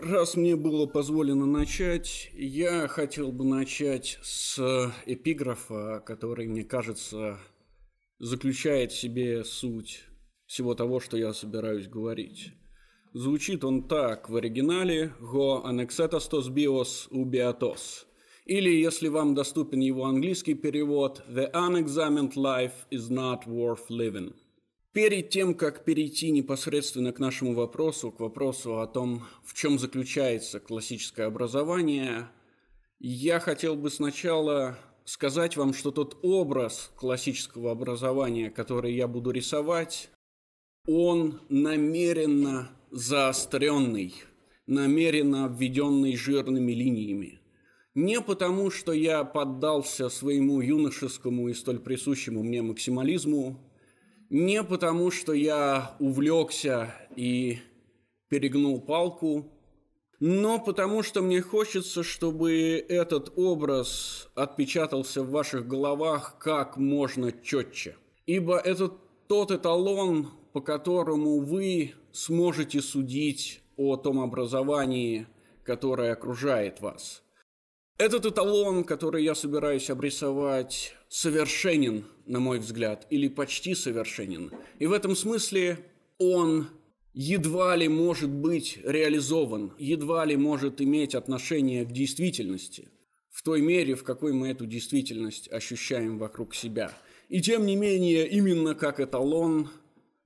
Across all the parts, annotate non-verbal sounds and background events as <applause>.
Раз мне было позволено начать, я хотел бы начать с эпиграфа, который, мне кажется, заключает в себе суть всего того, что я собираюсь говорить. Звучит он так в оригинале «Go annexetas tos bios ubiatos». Или, если вам доступен его английский перевод, «The unexamined life is not worth living». Перед тем, как перейти непосредственно к нашему вопросу, к вопросу о том, в чем заключается классическое образование, я хотел бы сначала сказать вам, что тот образ классического образования, который я буду рисовать, он намеренно заостренный, намеренно обведенный жирными линиями. Не потому, что я поддался своему юношескому и столь присущему мне максимализму, не потому, что я увлекся и перегнул палку, но потому, что мне хочется, чтобы этот образ отпечатался в ваших головах как можно четче. Ибо это тот эталон, по которому вы сможете судить о том образовании, которое окружает вас – этот эталон, который я собираюсь обрисовать, совершенен, на мой взгляд, или почти совершенен. И в этом смысле он едва ли может быть реализован, едва ли может иметь отношение к действительности, в той мере, в какой мы эту действительность ощущаем вокруг себя. И тем не менее, именно как эталон,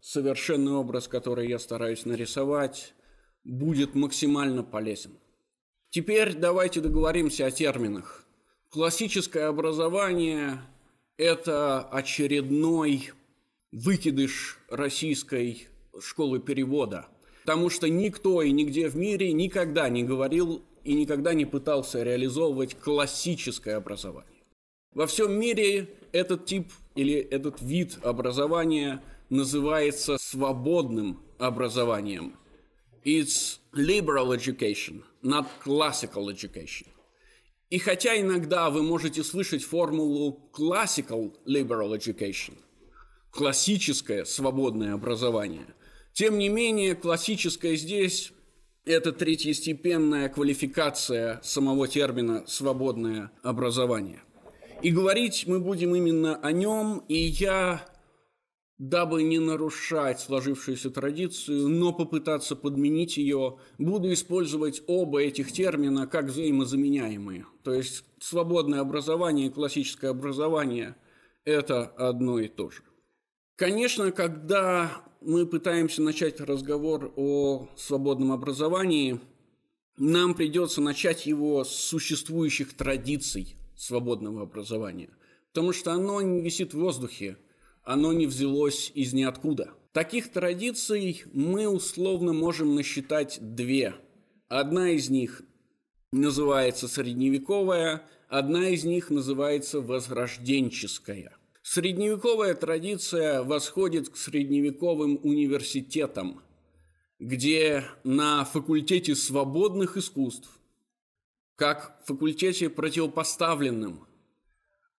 совершенный образ, который я стараюсь нарисовать, будет максимально полезен. Теперь давайте договоримся о терминах. Классическое образование – это очередной выкидыш российской школы перевода, потому что никто и нигде в мире никогда не говорил и никогда не пытался реализовывать классическое образование. Во всем мире этот тип или этот вид образования называется свободным образованием. It's liberal education, not classical education. И хотя иногда вы можете слышать формулу classical liberal education, классическое свободное образование, тем не менее классическое здесь – это третьестепенная квалификация самого термина «свободное образование». И говорить мы будем именно о нем, и я дабы не нарушать сложившуюся традицию, но попытаться подменить ее, буду использовать оба этих термина как взаимозаменяемые. То есть свободное образование и классическое образование – это одно и то же. Конечно, когда мы пытаемся начать разговор о свободном образовании, нам придется начать его с существующих традиций свободного образования, потому что оно не висит в воздухе – оно не взялось из ниоткуда. Таких традиций мы условно можем насчитать две. Одна из них называется средневековая, одна из них называется возрожденческая. Средневековая традиция восходит к средневековым университетам, где на факультете свободных искусств, как факультете противопоставленным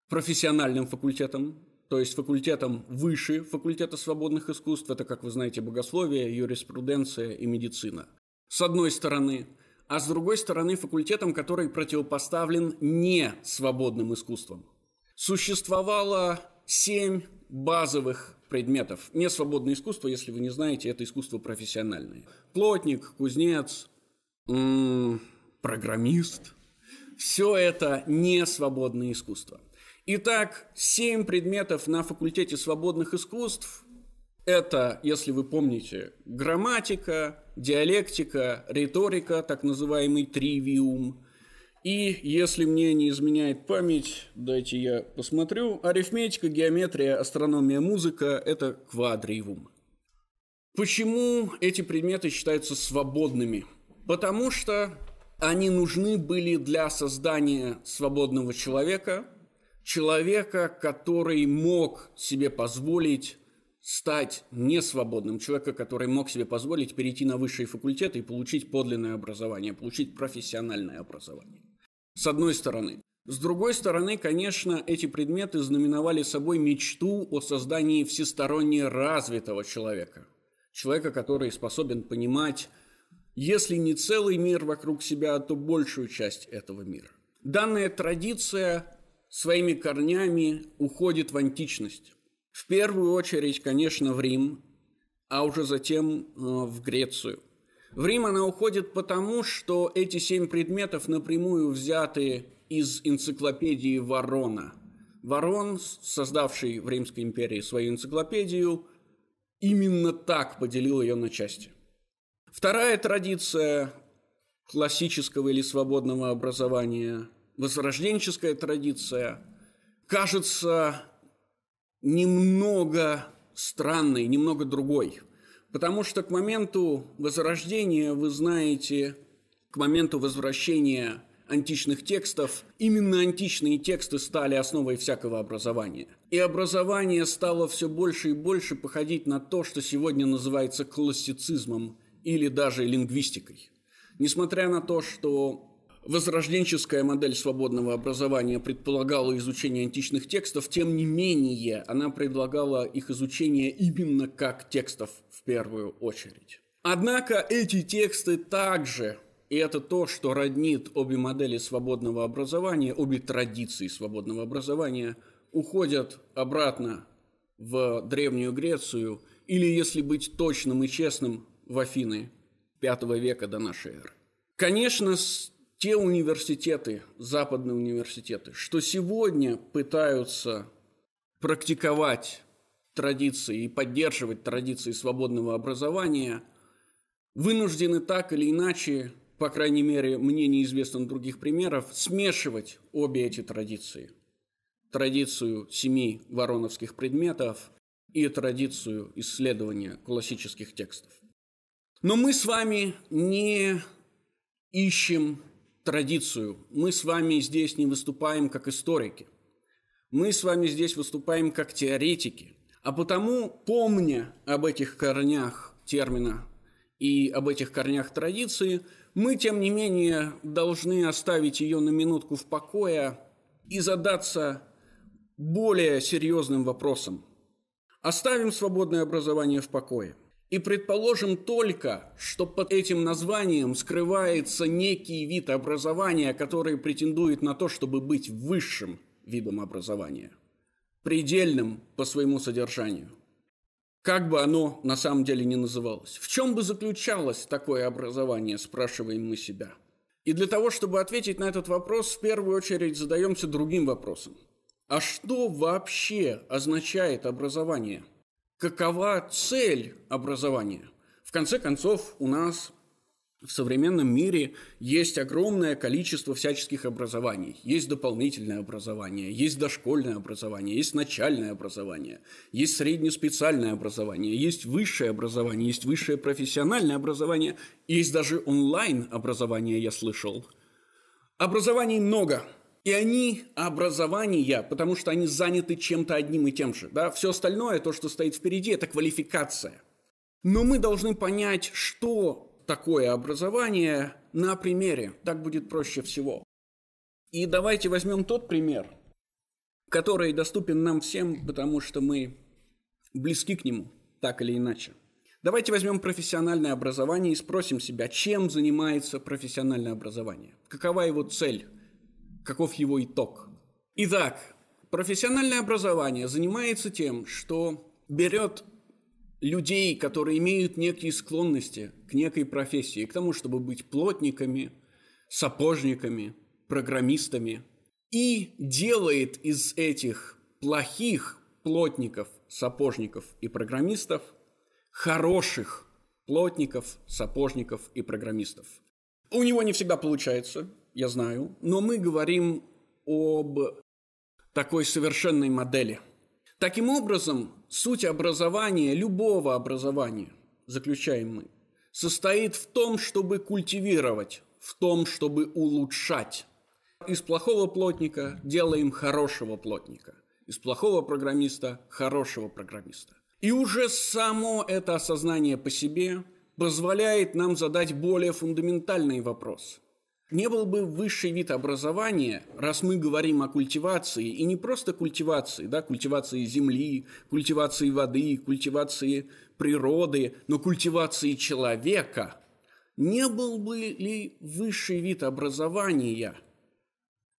профессиональным факультетам, то есть факультетом выше факультета свободных искусств, это, как вы знаете, богословие, юриспруденция и медицина. С одной стороны, а с другой стороны факультетом, который противопоставлен не свободным искусствам. Существовало семь базовых предметов. Не свободное искусство, если вы не знаете, это искусство профессиональное. Плотник, кузнец, м -м, программист. Все это не свободное искусство – Итак, семь предметов на факультете свободных искусств. Это, если вы помните, грамматика, диалектика, риторика, так называемый тривиум. И, если мне не изменяет память, дайте я посмотрю, арифметика, геометрия, астрономия, музыка – это квадривум. Почему эти предметы считаются свободными? Потому что они нужны были для создания свободного человека – человека, который мог себе позволить стать несвободным, человека, который мог себе позволить перейти на высшие факультеты и получить подлинное образование, получить профессиональное образование. С одной стороны. С другой стороны, конечно, эти предметы знаменовали собой мечту о создании всесторонне развитого человека. Человека, который способен понимать, если не целый мир вокруг себя, то большую часть этого мира. Данная традиция своими корнями уходит в античность. В первую очередь, конечно, в Рим, а уже затем э, в Грецию. В Рим она уходит потому, что эти семь предметов напрямую взяты из энциклопедии Ворона. Ворон, создавший в Римской империи свою энциклопедию, именно так поделил ее на части. Вторая традиция классического или свободного образования – возрожденческая традиция кажется немного странной, немного другой. Потому что к моменту возрождения, вы знаете, к моменту возвращения античных текстов, именно античные тексты стали основой всякого образования. И образование стало все больше и больше походить на то, что сегодня называется классицизмом или даже лингвистикой. Несмотря на то, что возрожденческая модель свободного образования предполагала изучение античных текстов, тем не менее она предлагала их изучение именно как текстов в первую очередь. Однако эти тексты также, и это то, что роднит обе модели свободного образования, обе традиции свободного образования, уходят обратно в Древнюю Грецию, или, если быть точным и честным, в Афины V века до нашей эры. Конечно, с те университеты, западные университеты, что сегодня пытаются практиковать традиции и поддерживать традиции свободного образования, вынуждены так или иначе, по крайней мере, мне неизвестно других примеров, смешивать обе эти традиции. Традицию семи вороновских предметов и традицию исследования классических текстов. Но мы с вами не ищем традицию. Мы с вами здесь не выступаем как историки. Мы с вами здесь выступаем как теоретики. А потому, помня об этих корнях термина и об этих корнях традиции, мы, тем не менее, должны оставить ее на минутку в покое и задаться более серьезным вопросом. Оставим свободное образование в покое. И предположим только, что под этим названием скрывается некий вид образования, который претендует на то, чтобы быть высшим видом образования, предельным по своему содержанию. Как бы оно на самом деле ни называлось. В чем бы заключалось такое образование, спрашиваем мы себя. И для того, чтобы ответить на этот вопрос, в первую очередь задаемся другим вопросом. А что вообще означает образование – какова цель образования. В конце концов, у нас в современном мире есть огромное количество всяческих образований. Есть дополнительное образование, есть дошкольное образование, есть начальное образование, есть среднеспециальное образование, есть высшее образование, есть высшее профессиональное образование, есть даже онлайн-образование, я слышал. Образований много – и они образования, потому что они заняты чем-то одним и тем же. Да? Все остальное, то, что стоит впереди, это квалификация. Но мы должны понять, что такое образование на примере. Так будет проще всего. И давайте возьмем тот пример, который доступен нам всем, потому что мы близки к нему, так или иначе. Давайте возьмем профессиональное образование и спросим себя, чем занимается профессиональное образование. Какова его цель? каков его итог. Итак, профессиональное образование занимается тем, что берет людей, которые имеют некие склонности к некой профессии, к тому, чтобы быть плотниками, сапожниками, программистами, и делает из этих плохих плотников, сапожников и программистов хороших плотников, сапожников и программистов. У него не всегда получается, я знаю, но мы говорим об такой совершенной модели. Таким образом, суть образования, любого образования, заключаем мы, состоит в том, чтобы культивировать, в том, чтобы улучшать. Из плохого плотника делаем хорошего плотника. Из плохого программиста – хорошего программиста. И уже само это осознание по себе позволяет нам задать более фундаментальный вопрос – не был бы высший вид образования, раз мы говорим о культивации, и не просто культивации, да, культивации земли, культивации воды, культивации природы, но культивации человека, не был бы ли высший вид образования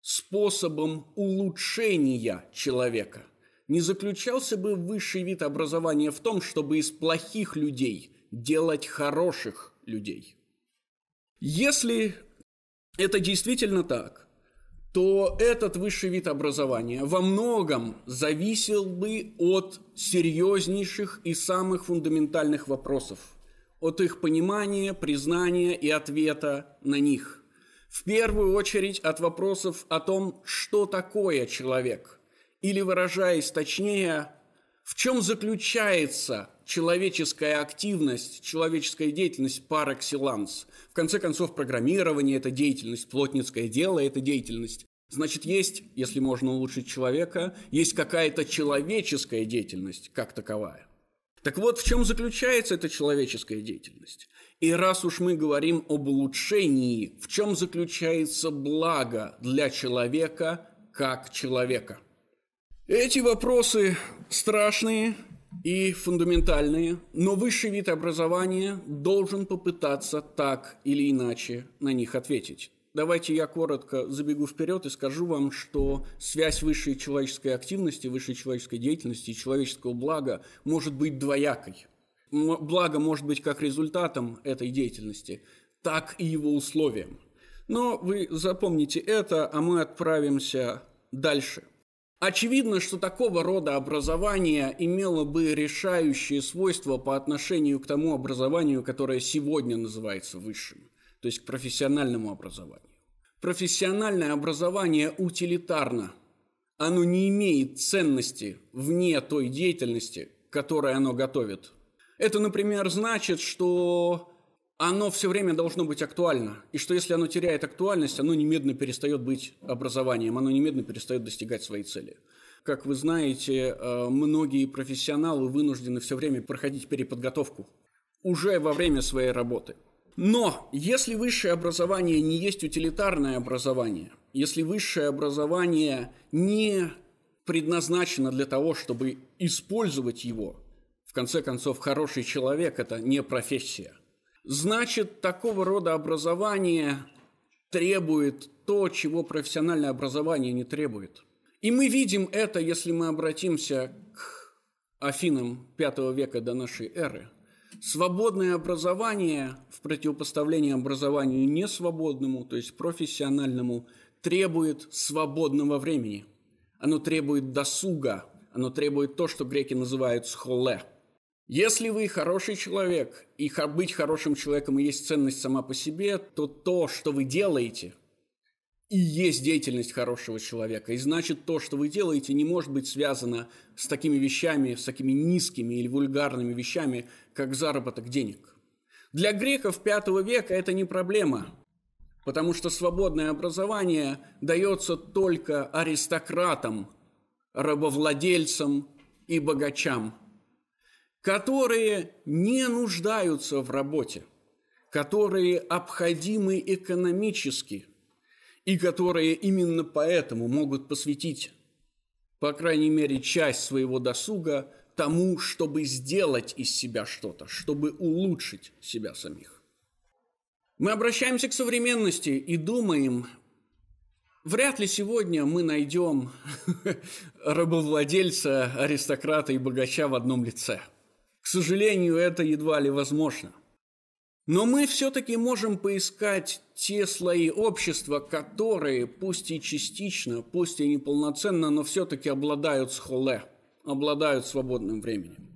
способом улучшения человека? Не заключался бы высший вид образования в том, чтобы из плохих людей делать хороших людей? Если это действительно так, то этот высший вид образования во многом зависел бы от серьезнейших и самых фундаментальных вопросов, от их понимания, признания и ответа на них – в первую очередь от вопросов о том, что такое человек, или, выражаясь точнее, в чем заключается человеческая активность, человеческая деятельность пар экселанс? В конце концов, программирование – это деятельность, плотницкое дело – это деятельность. Значит, есть, если можно улучшить человека, есть какая-то человеческая деятельность как таковая. Так вот, в чем заключается эта человеческая деятельность? И раз уж мы говорим об улучшении, в чем заключается благо для человека как человека – эти вопросы страшные и фундаментальные, но высший вид образования должен попытаться так или иначе на них ответить. Давайте я коротко забегу вперед и скажу вам, что связь высшей человеческой активности, высшей человеческой деятельности и человеческого блага может быть двоякой. Благо может быть как результатом этой деятельности, так и его условием. Но вы запомните это, а мы отправимся дальше. Очевидно, что такого рода образование имело бы решающие свойства по отношению к тому образованию, которое сегодня называется высшим, то есть к профессиональному образованию. Профессиональное образование утилитарно. Оно не имеет ценности вне той деятельности, к которой оно готовит. Это, например, значит, что оно все время должно быть актуально. И что если оно теряет актуальность, оно немедленно перестает быть образованием, оно немедленно перестает достигать своей цели. Как вы знаете, э, многие профессионалы вынуждены все время проходить переподготовку уже во время своей работы. Но если высшее образование не есть утилитарное образование, если высшее образование не предназначено для того, чтобы использовать его, в конце концов, хороший человек – это не профессия. Значит, такого рода образование требует то, чего профессиональное образование не требует. И мы видим это, если мы обратимся к Афинам V века до нашей эры. Свободное образование в противопоставлении образованию несвободному, то есть профессиональному, требует свободного времени. Оно требует досуга, оно требует то, что греки называют схоле – если вы хороший человек, и быть хорошим человеком есть ценность сама по себе, то то, что вы делаете, и есть деятельность хорошего человека. И значит, то, что вы делаете, не может быть связано с такими вещами, с такими низкими или вульгарными вещами, как заработок денег. Для греков V века это не проблема, потому что свободное образование дается только аристократам, рабовладельцам и богачам – которые не нуждаются в работе, которые обходимы экономически и которые именно поэтому могут посвятить, по крайней мере, часть своего досуга тому, чтобы сделать из себя что-то, чтобы улучшить себя самих. Мы обращаемся к современности и думаем, Вряд ли сегодня мы найдем <laughs> рабовладельца, аристократа и богача в одном лице. К сожалению, это едва ли возможно. Но мы все-таки можем поискать те слои общества, которые, пусть и частично, пусть и неполноценно, но все-таки обладают схоле, обладают свободным временем.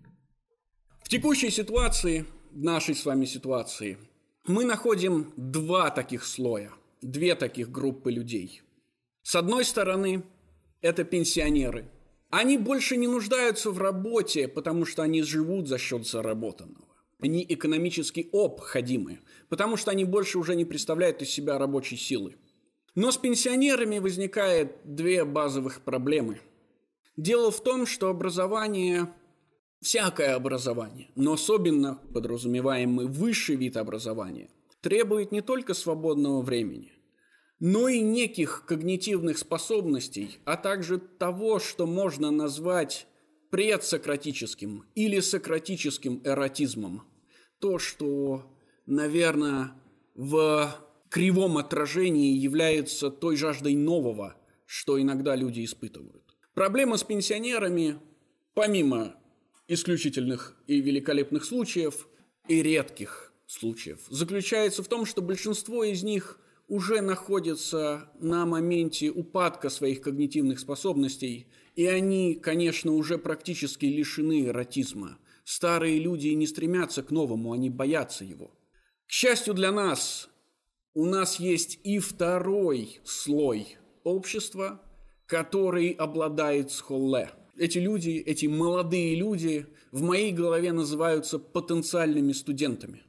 В текущей ситуации, в нашей с вами ситуации, мы находим два таких слоя, две таких группы людей. С одной стороны, это пенсионеры – они больше не нуждаются в работе, потому что они живут за счет заработанного. Они экономически обходимы, потому что они больше уже не представляют из себя рабочей силы. Но с пенсионерами возникает две базовых проблемы. Дело в том, что образование всякое образование, но особенно подразумеваемый высший вид образования, требует не только свободного времени, но и неких когнитивных способностей, а также того, что можно назвать предсократическим или сократическим эротизмом. То, что, наверное, в кривом отражении является той жаждой нового, что иногда люди испытывают. Проблема с пенсионерами, помимо исключительных и великолепных случаев, и редких случаев, заключается в том, что большинство из них – уже находятся на моменте упадка своих когнитивных способностей, и они, конечно, уже практически лишены эротизма. Старые люди не стремятся к новому, они боятся его. К счастью для нас, у нас есть и второй слой общества, который обладает схолле. Эти люди, эти молодые люди в моей голове называются потенциальными студентами.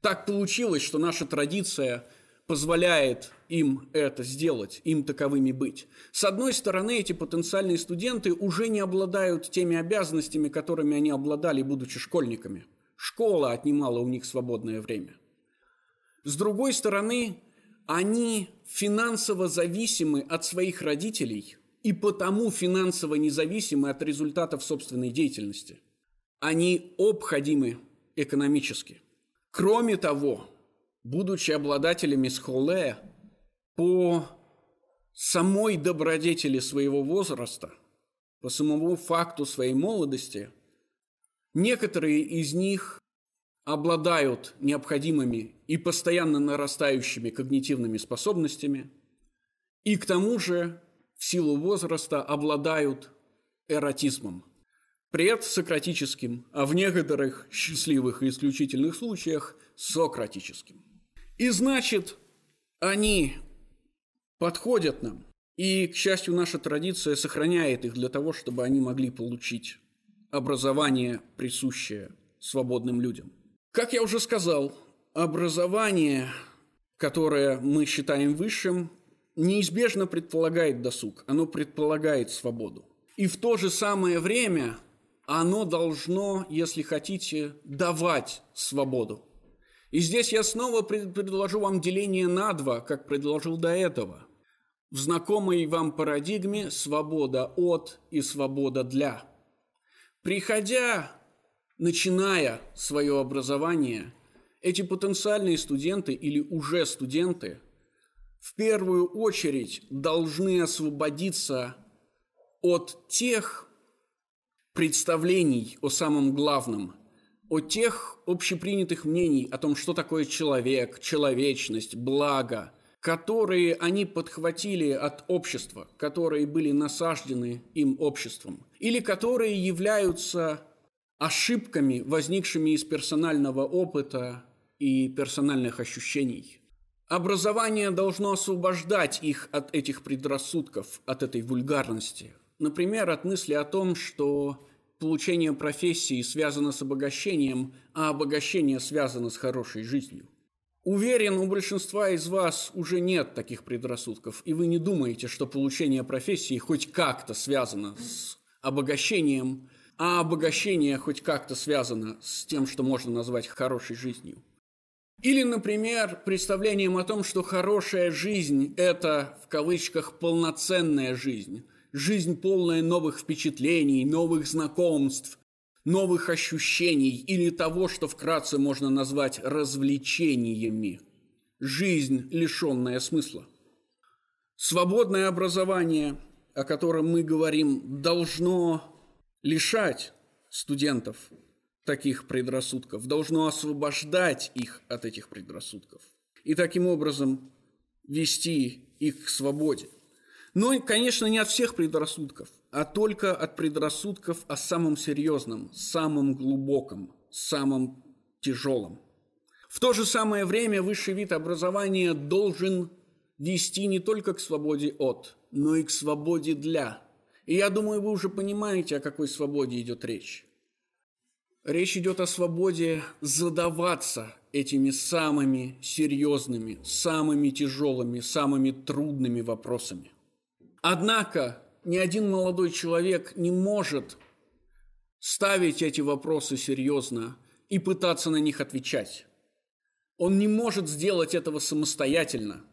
Так получилось, что наша традиция – позволяет им это сделать, им таковыми быть. С одной стороны, эти потенциальные студенты уже не обладают теми обязанностями, которыми они обладали, будучи школьниками. Школа отнимала у них свободное время. С другой стороны, они финансово зависимы от своих родителей и потому финансово независимы от результатов собственной деятельности. Они обходимы экономически. Кроме того, будучи обладателями схоле, по самой добродетели своего возраста, по самому факту своей молодости, некоторые из них обладают необходимыми и постоянно нарастающими когнитивными способностями, и к тому же в силу возраста обладают эротизмом – предсократическим, а в некоторых счастливых и исключительных случаях сократическим. И значит, они подходят нам. И, к счастью, наша традиция сохраняет их для того, чтобы они могли получить образование, присущее свободным людям. Как я уже сказал, образование, которое мы считаем высшим, неизбежно предполагает досуг, оно предполагает свободу. И в то же самое время оно должно, если хотите, давать свободу. И здесь я снова предложу вам деление на два, как предложил до этого. В знакомой вам парадигме свобода от и свобода для. Приходя, начиная свое образование, эти потенциальные студенты или уже студенты в первую очередь должны освободиться от тех представлений о самом главном – о тех общепринятых мнений о том, что такое человек, человечность, благо, которые они подхватили от общества, которые были насаждены им обществом, или которые являются ошибками, возникшими из персонального опыта и персональных ощущений. Образование должно освобождать их от этих предрассудков, от этой вульгарности. Например, от мысли о том, что Получение профессии связано с обогащением, а обогащение связано с хорошей жизнью. Уверен, у большинства из вас уже нет таких предрассудков, и вы не думаете, что получение профессии хоть как-то связано с обогащением, а обогащение хоть как-то связано с тем, что можно назвать хорошей жизнью. Или, например, представлением о том, что хорошая жизнь – это, в кавычках, полноценная жизнь, Жизнь полная новых впечатлений, новых знакомств, новых ощущений или того, что вкратце можно назвать развлечениями. Жизнь, лишенная смысла. Свободное образование, о котором мы говорим, должно лишать студентов таких предрассудков, должно освобождать их от этих предрассудков и таким образом вести их к свободе. Но, ну конечно, не от всех предрассудков, а только от предрассудков о самом серьезном, самом глубоком, самом тяжелом. В то же самое время высший вид образования должен вести не только к свободе от, но и к свободе для. И я думаю, вы уже понимаете, о какой свободе идет речь. Речь идет о свободе задаваться этими самыми серьезными, самыми тяжелыми, самыми трудными вопросами – Однако ни один молодой человек не может ставить эти вопросы серьезно и пытаться на них отвечать. Он не может сделать этого самостоятельно,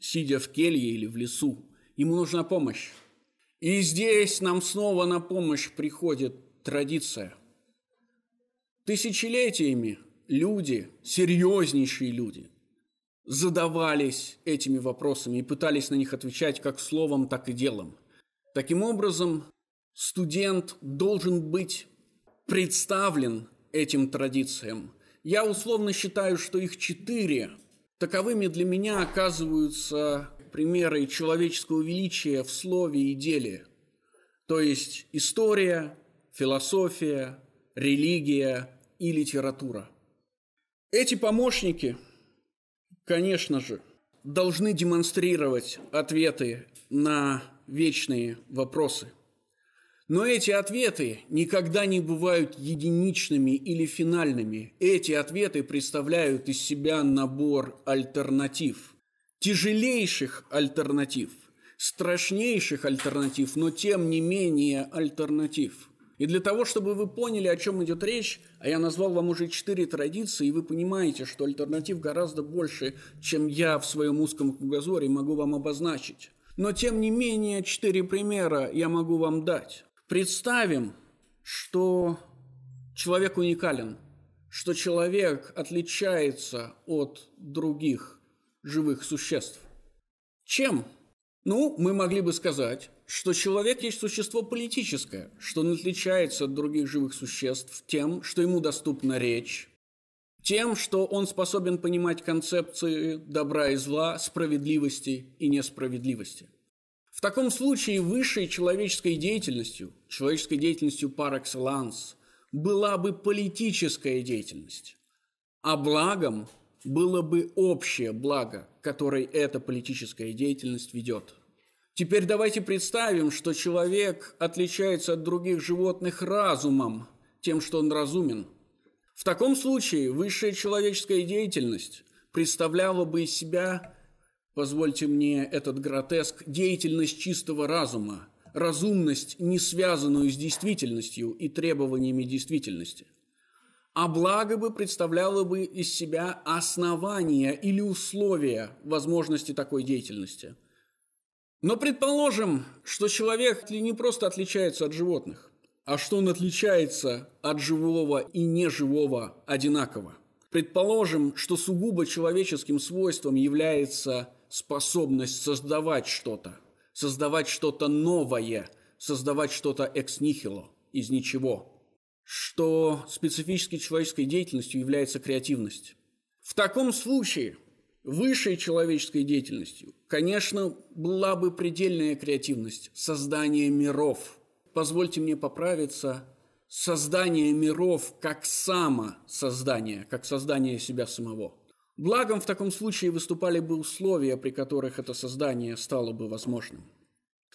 сидя в келье или в лесу. Ему нужна помощь. И здесь нам снова на помощь приходит традиция. Тысячелетиями люди, серьезнейшие люди, задавались этими вопросами и пытались на них отвечать как словом, так и делом. Таким образом, студент должен быть представлен этим традициям. Я условно считаю, что их четыре. Таковыми для меня оказываются примеры человеческого величия в слове и деле. То есть история, философия, религия и литература. Эти помощники – конечно же, должны демонстрировать ответы на вечные вопросы. Но эти ответы никогда не бывают единичными или финальными. Эти ответы представляют из себя набор альтернатив, тяжелейших альтернатив, страшнейших альтернатив, но тем не менее альтернатив – и для того, чтобы вы поняли, о чем идет речь, а я назвал вам уже четыре традиции, и вы понимаете, что альтернатив гораздо больше, чем я в своем узком кругозоре могу вам обозначить. Но тем не менее, четыре примера я могу вам дать. Представим, что человек уникален, что человек отличается от других живых существ. Чем? Ну, мы могли бы сказать, что человек есть существо политическое, что он отличается от других живых существ тем, что ему доступна речь, тем, что он способен понимать концепции добра и зла, справедливости и несправедливости. В таком случае высшей человеческой деятельностью, человеческой деятельностью par excellence, была бы политическая деятельность, а благом было бы общее благо, которое эта политическая деятельность ведет – Теперь давайте представим, что человек отличается от других животных разумом, тем, что он разумен. В таком случае высшая человеческая деятельность представляла бы из себя, позвольте мне этот гротеск, деятельность чистого разума, разумность, не связанную с действительностью и требованиями действительности. А благо бы представляло бы из себя основания или условия возможности такой деятельности – но предположим, что человек не просто отличается от животных, а что он отличается от живого и неживого одинаково. Предположим, что сугубо человеческим свойством является способность создавать что-то, создавать что-то новое, создавать что-то экс-нихило, из ничего. Что специфической человеческой деятельностью является креативность. В таком случае – высшей человеческой деятельностью, конечно, была бы предельная креативность, создания миров. Позвольте мне поправиться, создание миров как самосоздание, как создание себя самого. Благом в таком случае выступали бы условия, при которых это создание стало бы возможным.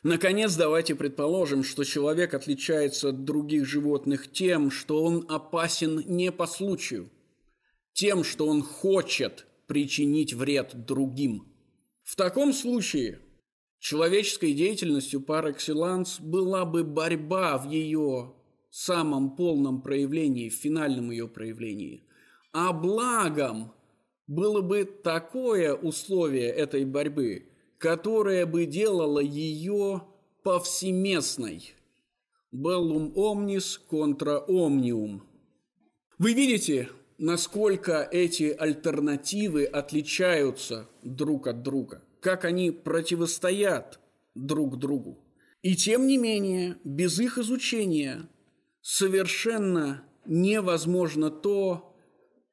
Наконец, давайте предположим, что человек отличается от других животных тем, что он опасен не по случаю, тем, что он хочет причинить вред другим. В таком случае человеческой деятельностью par excellence была бы борьба в ее самом полном проявлении, в финальном ее проявлении. А благом было бы такое условие этой борьбы, которое бы делало ее повсеместной. Bellum omnis contra omnium. Вы видите, насколько эти альтернативы отличаются друг от друга, как они противостоят друг другу. И тем не менее, без их изучения совершенно невозможно то,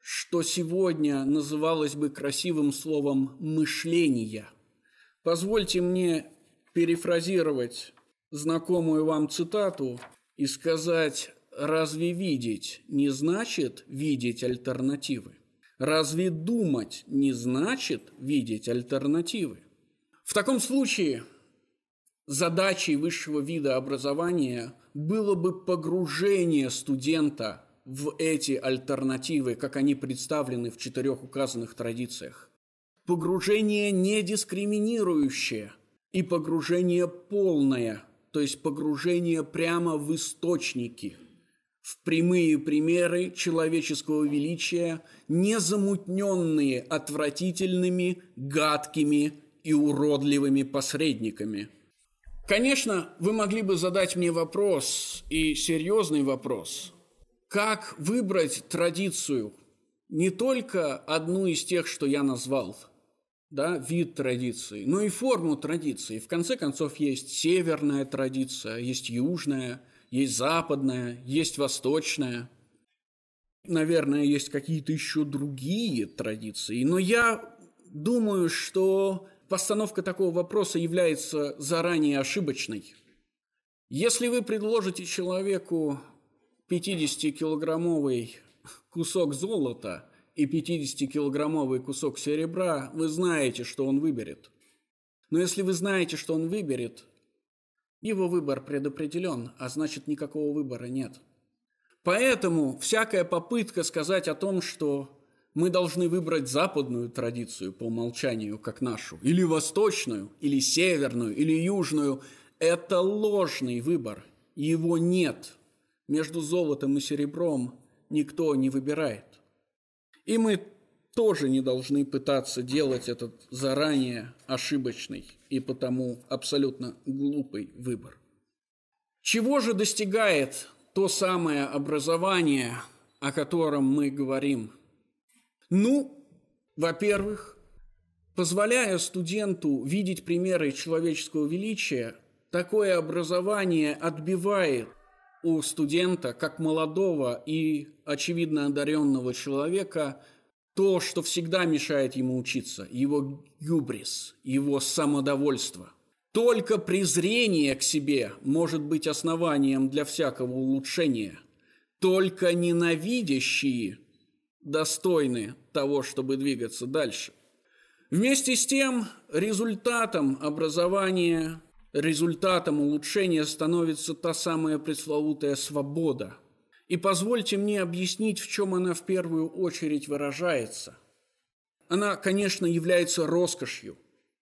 что сегодня называлось бы красивым словом «мышление». Позвольте мне перефразировать знакомую вам цитату и сказать Разве видеть не значит видеть альтернативы? Разве думать не значит видеть альтернативы? В таком случае задачей высшего вида образования было бы погружение студента в эти альтернативы, как они представлены в четырех указанных традициях. Погружение не дискриминирующее и погружение полное, то есть погружение прямо в источники – в прямые примеры человеческого величия, не замутненные отвратительными, гадкими и уродливыми посредниками. Конечно, вы могли бы задать мне вопрос, и серьезный вопрос, как выбрать традицию, не только одну из тех, что я назвал, да, вид традиции, но и форму традиции. В конце концов, есть северная традиция, есть южная – есть западная, есть восточная. Наверное, есть какие-то еще другие традиции. Но я думаю, что постановка такого вопроса является заранее ошибочной. Если вы предложите человеку 50-килограммовый кусок золота и 50-килограммовый кусок серебра, вы знаете, что он выберет. Но если вы знаете, что он выберет, его выбор предопределен, а значит никакого выбора нет. Поэтому всякая попытка сказать о том, что мы должны выбрать западную традицию по умолчанию как нашу, или восточную, или северную, или южную, это ложный выбор. Его нет. Между золотом и серебром никто не выбирает. И мы тоже не должны пытаться делать этот заранее ошибочный и потому абсолютно глупый выбор. Чего же достигает то самое образование, о котором мы говорим? Ну, во-первых, позволяя студенту видеть примеры человеческого величия, такое образование отбивает у студента, как молодого и очевидно одаренного человека – то, что всегда мешает ему учиться, его гюбрис, его самодовольство. Только презрение к себе может быть основанием для всякого улучшения. Только ненавидящие достойны того, чтобы двигаться дальше. Вместе с тем, результатом образования, результатом улучшения становится та самая пресловутая свобода – и позвольте мне объяснить, в чем она в первую очередь выражается. Она, конечно, является роскошью,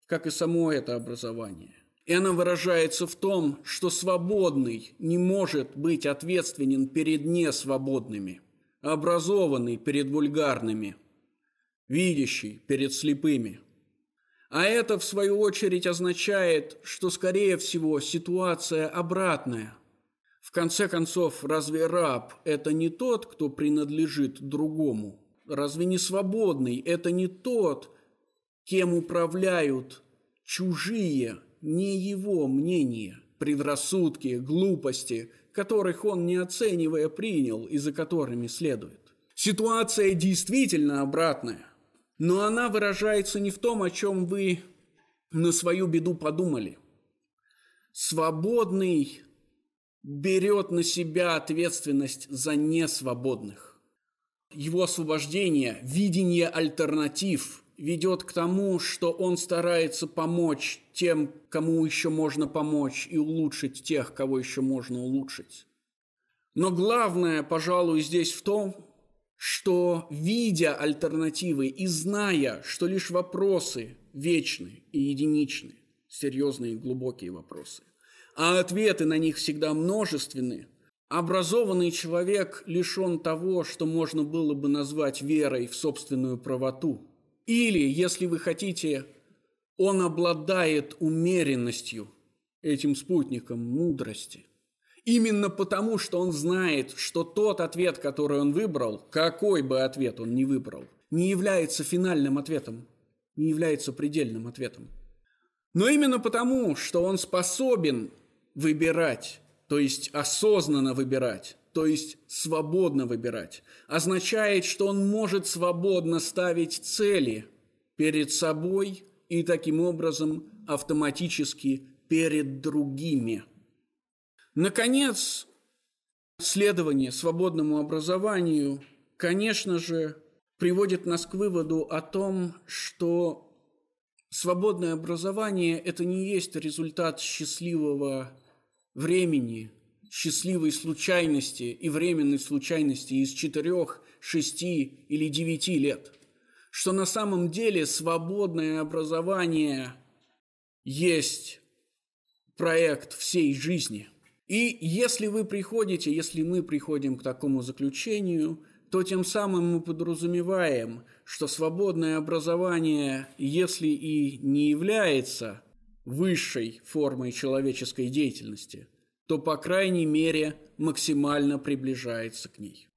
как и само это образование. И она выражается в том, что свободный не может быть ответственен перед несвободными, а образованный перед вульгарными, видящий перед слепыми – а это, в свою очередь, означает, что, скорее всего, ситуация обратная. В конце концов, разве раб – это не тот, кто принадлежит другому? Разве не свободный – это не тот, кем управляют чужие, не его мнения, предрассудки, глупости, которых он, не оценивая, принял и за которыми следует? Ситуация действительно обратная, но она выражается не в том, о чем вы на свою беду подумали. Свободный берет на себя ответственность за несвободных. Его освобождение, видение альтернатив ведет к тому, что он старается помочь тем, кому еще можно помочь, и улучшить тех, кого еще можно улучшить. Но главное, пожалуй, здесь в том, что, видя альтернативы и зная, что лишь вопросы вечны и единичны, серьезные и глубокие вопросы – а ответы на них всегда множественны, образованный человек лишен того, что можно было бы назвать верой в собственную правоту. Или, если вы хотите, он обладает умеренностью, этим спутником мудрости. Именно потому, что он знает, что тот ответ, который он выбрал, какой бы ответ он ни выбрал, не является финальным ответом, не является предельным ответом. Но именно потому, что он способен выбирать, то есть осознанно выбирать, то есть свободно выбирать, означает, что он может свободно ставить цели перед собой и таким образом автоматически перед другими. Наконец, следование свободному образованию, конечно же, приводит нас к выводу о том, что свободное образование – это не есть результат счастливого времени, счастливой случайности и временной случайности из четырех, шести или девяти лет. Что на самом деле свободное образование есть проект всей жизни. И если вы приходите, если мы приходим к такому заключению, то тем самым мы подразумеваем, что свободное образование, если и не является – высшей формой человеческой деятельности, то, по крайней мере, максимально приближается к ней.